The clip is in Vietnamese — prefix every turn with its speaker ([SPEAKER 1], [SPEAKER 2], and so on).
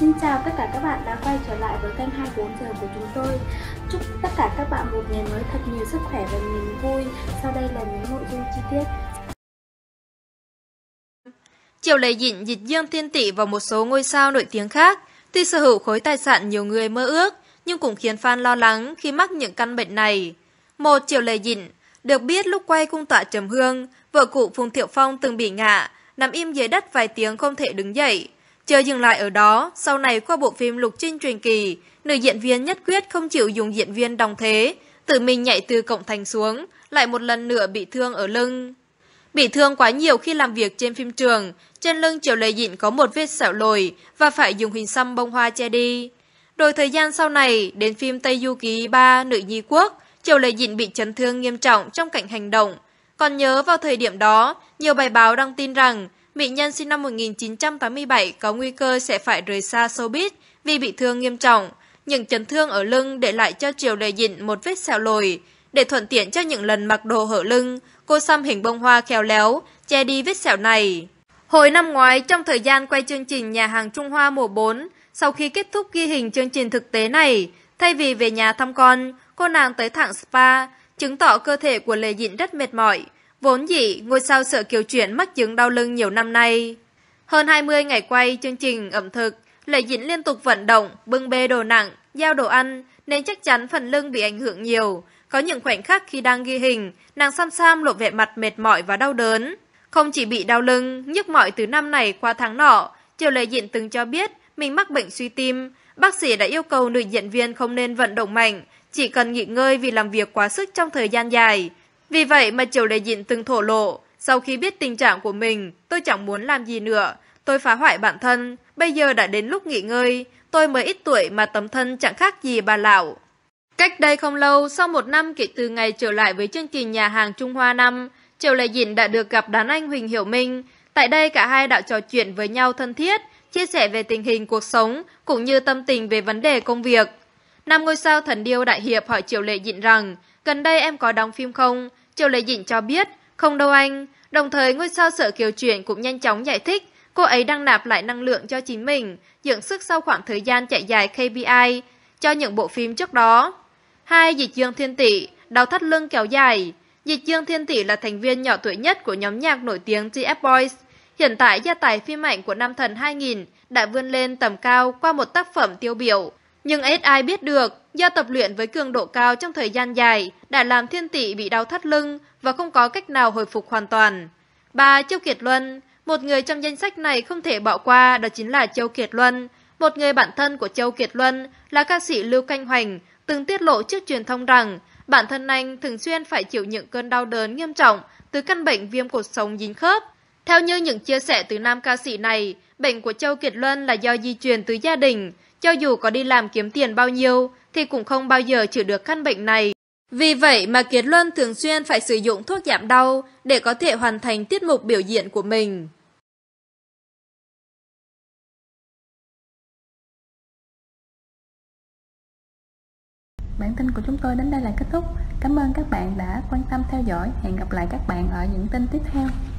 [SPEAKER 1] Xin chào tất cả các bạn đã quay trở lại với kênh 24 giờ của chúng tôi. Chúc tất cả các bạn một ngày mới thật nhiều sức khỏe và niềm vui. Sau đây là những nội dung chi tiết. Triệu Lệ Dịnh, Dịch Dương Thiên Tị và một số ngôi sao nổi tiếng khác, tuy sở hữu khối tài sản nhiều người mơ ước, nhưng cũng khiến fan lo lắng khi mắc những căn bệnh này. Một Triệu Lệ Dịnh, được biết lúc quay cung tọa Trầm Hương, vợ cụ Phùng Thiệu Phong từng bị ngạ, nằm im dưới đất vài tiếng không thể đứng dậy chờ dừng lại ở đó, sau này qua bộ phim Lục Trinh truyền kỳ, nữ diễn viên nhất quyết không chịu dùng diễn viên đồng thế, tự mình nhảy từ cổng thành xuống, lại một lần nữa bị thương ở lưng. Bị thương quá nhiều khi làm việc trên phim trường, trên lưng Triệu Lệ Dịn có một vết sẹo lồi và phải dùng hình xăm bông hoa che đi. Rồi thời gian sau này, đến phim Tây Du Ký 3 Nữ Nhi Quốc, Triệu Lệ Dịn bị chấn thương nghiêm trọng trong cảnh hành động. Còn nhớ vào thời điểm đó, nhiều bài báo đăng tin rằng mỹ nhân sinh năm 1987 có nguy cơ sẽ phải rời xa showbiz vì bị thương nghiêm trọng. Những chấn thương ở lưng để lại cho Triều Lệ Dịnh một vết sẹo lồi. Để thuận tiện cho những lần mặc đồ hở lưng, cô xăm hình bông hoa khéo léo, che đi vết sẹo này. Hồi năm ngoái, trong thời gian quay chương trình Nhà hàng Trung Hoa mùa 4, sau khi kết thúc ghi hình chương trình thực tế này, thay vì về nhà thăm con, cô nàng tới thẳng spa, chứng tỏ cơ thể của Lê Dịn rất mệt mỏi. Vốn dĩ, ngôi sao sợ kiều chuyển mắc chứng đau lưng nhiều năm nay. Hơn 20 ngày quay chương trình ẩm thực, Lệ Dĩnh liên tục vận động, bưng bê đồ nặng, giao đồ ăn, nên chắc chắn phần lưng bị ảnh hưởng nhiều. Có những khoảnh khắc khi đang ghi hình, nàng Sam Sam lộ vẻ mặt mệt mỏi và đau đớn. Không chỉ bị đau lưng, nhức mỏi từ năm này qua tháng nọ, Triều Lệ dĩnh từng cho biết mình mắc bệnh suy tim. Bác sĩ đã yêu cầu nữ diễn viên không nên vận động mạnh, chỉ cần nghỉ ngơi vì làm việc quá sức trong thời gian dài. Vì vậy mà Triều Lê Dịn từng thổ lộ, sau khi biết tình trạng của mình, tôi chẳng muốn làm gì nữa, tôi phá hoại bản thân, bây giờ đã đến lúc nghỉ ngơi, tôi mới ít tuổi mà tấm thân chẳng khác gì bà lão. Cách đây không lâu, sau một năm kể từ ngày trở lại với chương trình nhà hàng Trung Hoa năm, Triều Lê Dịn đã được gặp đán anh Huỳnh Hiểu Minh. Tại đây cả hai đã trò chuyện với nhau thân thiết, chia sẻ về tình hình cuộc sống cũng như tâm tình về vấn đề công việc. Nam ngôi sao thần điêu đại hiệp hỏi Triều Lệ Dịn rằng Gần đây em có đóng phim không? Triệu Lệ Dĩnh cho biết, không đâu anh. Đồng thời ngôi sao sở kiều chuyển cũng nhanh chóng giải thích cô ấy đang nạp lại năng lượng cho chính mình, dưỡng sức sau khoảng thời gian chạy dài KPI cho những bộ phim trước đó. hai Dịch Dương Thiên Tỷ, đau thắt lưng kéo dài. Dịch Dương Thiên Tỷ là thành viên nhỏ tuổi nhất của nhóm nhạc nổi tiếng GF Boys. Hiện tại gia tài phim ảnh của Nam Thần 2000 đã vươn lên tầm cao qua một tác phẩm tiêu biểu. Nhưng ít ai biết được, Do tập luyện với cường độ cao trong thời gian dài đã làm thiên tị bị đau thắt lưng và không có cách nào hồi phục hoàn toàn. Bà Châu Kiệt Luân, một người trong danh sách này không thể bỏ qua đó chính là Châu Kiệt Luân. Một người bạn thân của Châu Kiệt Luân là ca sĩ Lưu Canh Hoành từng tiết lộ trước truyền thông rằng bản thân anh thường xuyên phải chịu những cơn đau đớn nghiêm trọng từ căn bệnh viêm cột sống dính khớp theo như những chia sẻ từ nam ca sĩ này, bệnh của Châu Kiệt Luân là do di truyền từ gia đình, cho dù có đi làm kiếm tiền bao nhiêu thì cũng không bao giờ chữa được căn bệnh này. Vì vậy mà Kiệt Luân thường xuyên phải sử dụng thuốc giảm đau để có thể hoàn thành tiết mục biểu diễn của mình. Bản tin của chúng tôi đến đây là kết thúc. Cảm ơn các bạn đã quan tâm theo dõi. Hẹn gặp lại các bạn ở những tin tiếp theo.